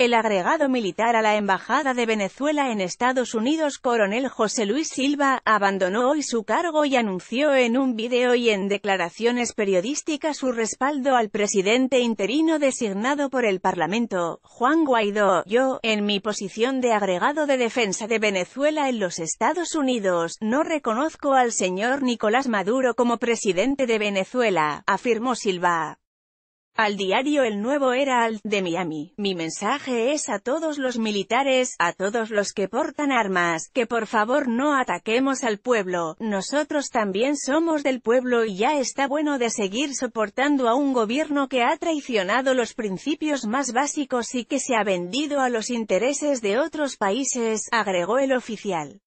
El agregado militar a la Embajada de Venezuela en Estados Unidos, coronel José Luis Silva, abandonó hoy su cargo y anunció en un video y en declaraciones periodísticas su respaldo al presidente interino designado por el Parlamento, Juan Guaidó. Yo, en mi posición de agregado de defensa de Venezuela en los Estados Unidos, no reconozco al señor Nicolás Maduro como presidente de Venezuela, afirmó Silva. Al diario El Nuevo Herald, de Miami, mi mensaje es a todos los militares, a todos los que portan armas, que por favor no ataquemos al pueblo, nosotros también somos del pueblo y ya está bueno de seguir soportando a un gobierno que ha traicionado los principios más básicos y que se ha vendido a los intereses de otros países, agregó el oficial.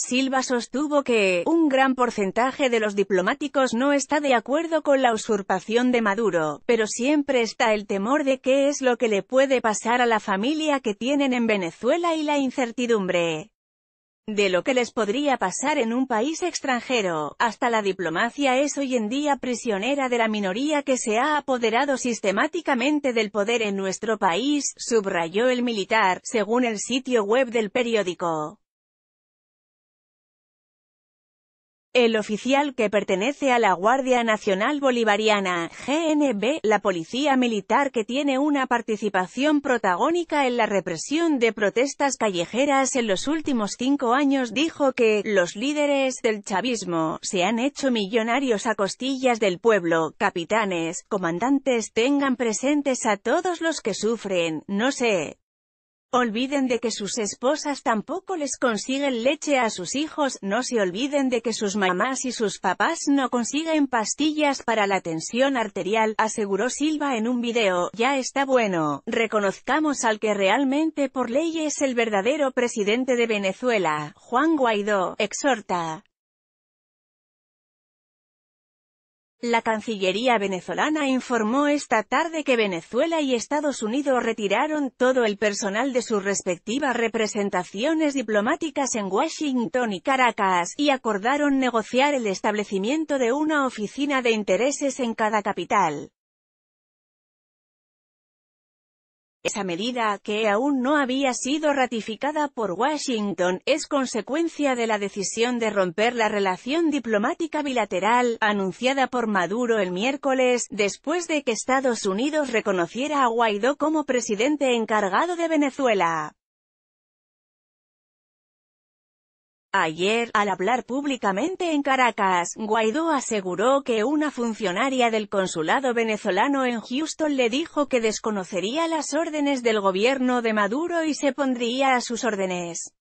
Silva sostuvo que un gran porcentaje de los diplomáticos no está de acuerdo con la usurpación de Maduro, pero siempre está el temor de qué es lo que le puede pasar a la familia que tienen en Venezuela y la incertidumbre de lo que les podría pasar en un país extranjero. Hasta la diplomacia es hoy en día prisionera de la minoría que se ha apoderado sistemáticamente del poder en nuestro país, subrayó el militar, según el sitio web del periódico. El oficial que pertenece a la Guardia Nacional Bolivariana, GNB, la policía militar que tiene una participación protagónica en la represión de protestas callejeras en los últimos cinco años dijo que, los líderes del chavismo, se han hecho millonarios a costillas del pueblo, capitanes, comandantes tengan presentes a todos los que sufren, no sé, Olviden de que sus esposas tampoco les consiguen leche a sus hijos, no se olviden de que sus mamás y sus papás no consiguen pastillas para la tensión arterial, aseguró Silva en un video, ya está bueno, reconozcamos al que realmente por ley es el verdadero presidente de Venezuela, Juan Guaidó, exhorta. La Cancillería venezolana informó esta tarde que Venezuela y Estados Unidos retiraron todo el personal de sus respectivas representaciones diplomáticas en Washington y Caracas, y acordaron negociar el establecimiento de una oficina de intereses en cada capital. Esa medida, que aún no había sido ratificada por Washington, es consecuencia de la decisión de romper la relación diplomática bilateral, anunciada por Maduro el miércoles, después de que Estados Unidos reconociera a Guaidó como presidente encargado de Venezuela. Ayer, al hablar públicamente en Caracas, Guaidó aseguró que una funcionaria del consulado venezolano en Houston le dijo que desconocería las órdenes del gobierno de Maduro y se pondría a sus órdenes.